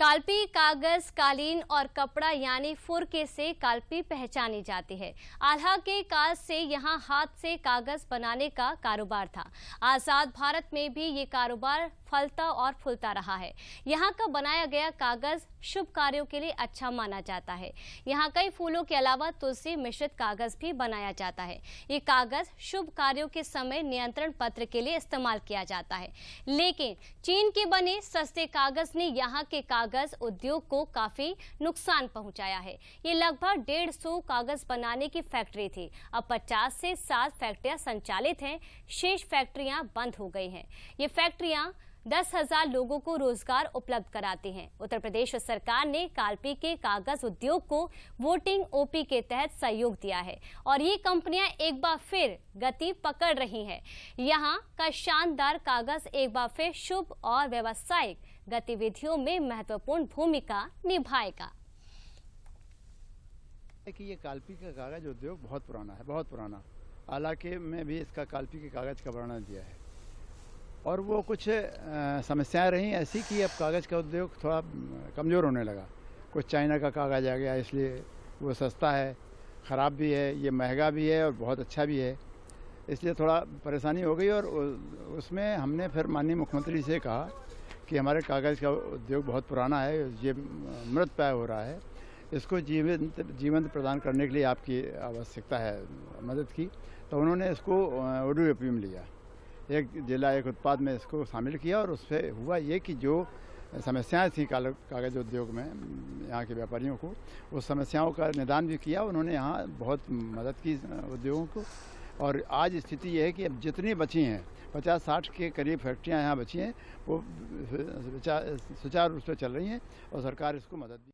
काल्पी कागज कालीन और कपड़ा यानी फुरके से कालपी पहचानी जाती है आल्हा के काल से यहाँ हाथ से कागज बनाने का कारोबार था आजाद भारत में भी ये कारोबार फलता और फूलता रहा है यहाँ का बनाया गया कागज शुभ कार्यों के लिए अच्छा माना जाता है यहाँ कई फूलों के अलावा तुलसी मिश्रित कागज भी बनाया जाता है ये कागज शुभ कार्यों के समय नियंत्रण पत्र के लिए इस्तेमाल किया जाता है लेकिन चीन के बने सस्ते कागज ने यहाँ के कागज उद्योग को काफी नुकसान पहुंचाया है ये लगभग डेढ़ सौ कागज बनाने की फैक्ट्री थी अब पचास से सात फैक्ट्रियां संचालित हैं शेष फैक्ट्रियां बंद हो गई हैं ये फैक्ट्रियां दस हजार लोगों को रोजगार उपलब्ध कराते हैं उत्तर प्रदेश सरकार ने कालपी के कागज उद्योग को वोटिंग ओपी के तहत सहयोग दिया है और ये कंपनियां एक बार फिर गति पकड़ रही हैं यहाँ का शानदार कागज एक बार फिर शुभ और व्यावसायिक गतिविधियों में महत्वपूर्ण भूमिका निभाएगा कि ये कालपी का कागज उद्योग बहुत पुराना है बहुत पुराना हालांकि मैं भी इसका कालपी के कागज का वर्णन दिया है और वो कुछ समस्याएं रहीं ऐसी कि अब कागज़ का उद्योग थोड़ा कमज़ोर होने लगा कुछ चाइना का कागज़ आ गया इसलिए वो सस्ता है ख़राब भी है ये महंगा भी है और बहुत अच्छा भी है इसलिए थोड़ा परेशानी हो गई और उसमें हमने फिर माननीय मुख्यमंत्री से कहा कि हमारे कागज़ का उद्योग बहुत पुराना है ये मृत पाय हो रहा है इसको जीवंत जीवंत प्रदान करने के लिए आपकी आवश्यकता है मदद की तो उन्होंने इसको ओडियो में लिया एक जिला एक उत्पाद में इसको शामिल किया और उससे हुआ ये कि जो समस्याएं थी कागज उद्योग में यहाँ के व्यापारियों को उस समस्याओं का निदान भी किया उन्होंने यहाँ बहुत मदद की उद्योगों को और आज स्थिति यह है कि अब जितनी बची हैं पचास साठ के करीब फैक्ट्रियाँ यहाँ बची हैं वो सुचारू रूप से चल रही हैं और सरकार इसको मदद दी